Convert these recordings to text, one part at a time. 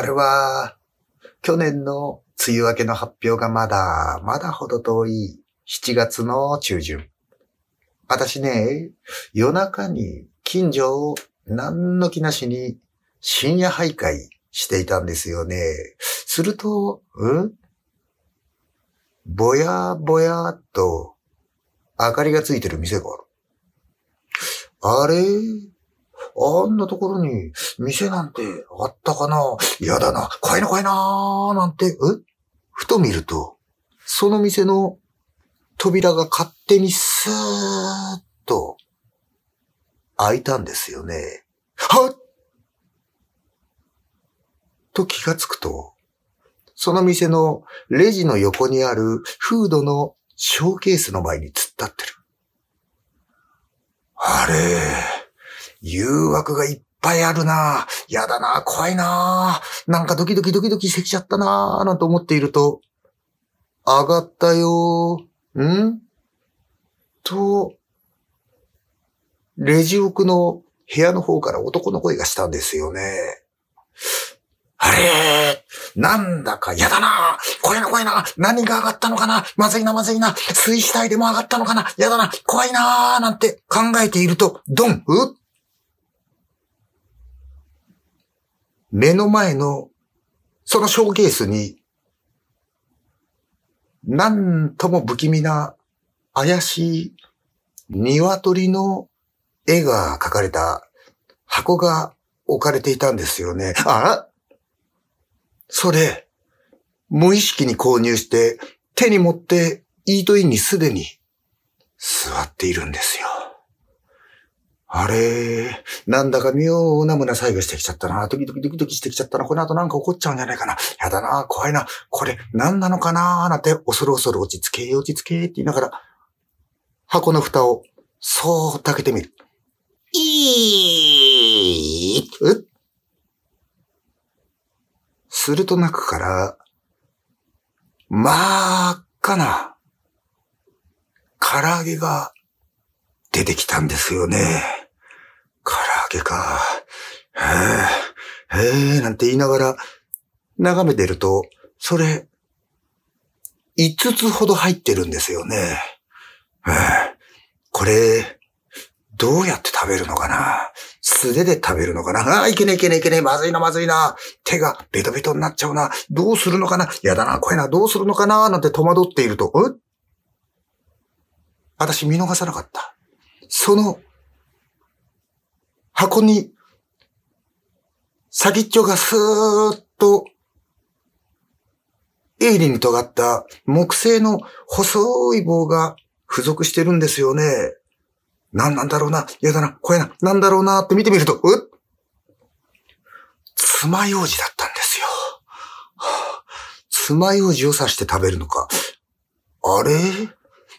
あれは、去年の梅雨明けの発表がまだ、まだほど遠い7月の中旬。私ね、夜中に近所を何の気なしに深夜徘徊していたんですよね。すると、うんぼやぼやっと明かりがついてる店がある。あれあんなところに店なんてあったかな嫌だな。買えな買えなーなんて、えふと見ると、その店の扉が勝手にスーッと開いたんですよね。はっと気がつくと、その店のレジの横にあるフードのショーケースの前に突っ立ってる。あれ誘惑がいっぱいあるなやだな怖いななんかドキドキドキドキしてきちゃったななんて思っていると、上がったよんと、レジ奥の部屋の方から男の声がしたんですよね。あれなんだか嫌だな怖いな怖いな何が上がったのかなまずいなまずいな水死体でも上がったのかな嫌だな怖いななんて考えていると、ドンうっ目の前の、そのショーケースに、なんとも不気味な怪しい鶏の絵が描かれた箱が置かれていたんですよね。あらそれ、無意識に購入して手に持ってイートインにすでに座っているんですよ。あれ、なんだか妙な胸騒ぎしてきちゃったな。ドキドキドキドキしてきちゃったな。この後なんか起こっちゃうんじゃないかな。やだな、怖いな。これ、何なのかななんて、恐る恐る落ち着け、落ち着けって言いながら、箱の蓋を、そーっと開けてみる。いーっすると中から、真っ赤な、唐揚げが出てきたんですよね。けか。へえ、へえ、なんて言いながら眺めてると、それ、5つほど入ってるんですよね。うん、これ、どうやって食べるのかな素手で食べるのかなああ、いけねえいけねえいけねえ。まずいなまずいな。手がベトベトになっちゃうな。どうするのかなやだな、怖いな。どうするのかななんて戸惑っていると、え私見逃さなかった。その箱に先っちょがスーッと鋭利に尖った木製の細い棒が付属してるんですよね。何なんだろうな、嫌だな、怖いな、何だろうなって見てみると、うっ爪楊枝だったんですよ。爪楊枝を刺して食べるのか。あれ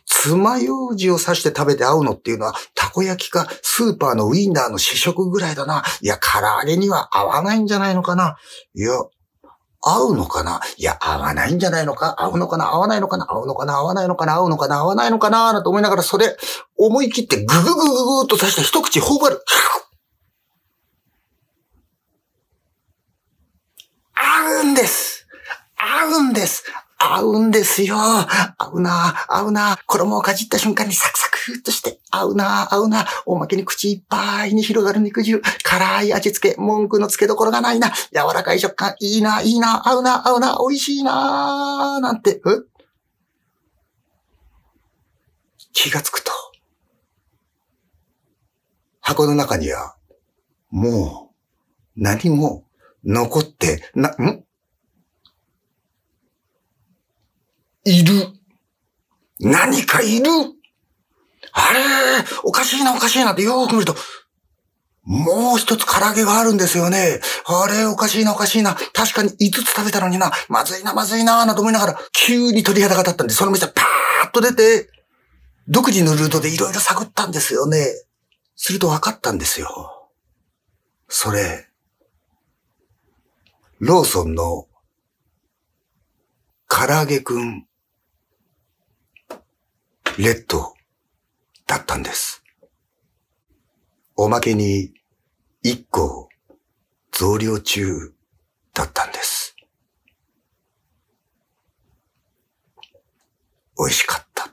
爪楊枝を刺して食べて合うのっていうのはこ焼きかスーパーのウィンナーの試食ぐらいだな。いや、唐揚げには合わないんじゃないのかな。いや、合うのかないや、合わないんじゃないのか合うのかな合わないのかな合うのかな合わないのかな合うのかな合わないのかななんて思いながら、それ、思い切ってぐぐぐぐぐっと刺して一口頬張る。合うんです合うんです合うんですよ合うな合うな衣をかじった瞬間にサクサククッとして、合うな、合うな、おまけに口いっぱいに広がる肉汁、辛い味付け、文句の付けどころがないな、柔らかい食感、いいな、いいな、合うな、合うな、美味しいな、なんて、ふ気がつくと、箱の中には、もう、何も残ってな、んいる。何かいるあれおかしいなおかしいなってよく見ると、もう一つ唐揚げがあるんですよね。あれ、おかしいな、おかしいな。確かに5つ食べたのにな。まずいな、まずいな、なと思いながら、急に鳥肌が立ったんで、その店パーッと出て、独自のルートでいろいろ探ったんですよね。すると分かったんですよ。それ、ローソンの、唐揚げくん、レッド、だったんです。おまけに一個増量中だったんです。美味しかった。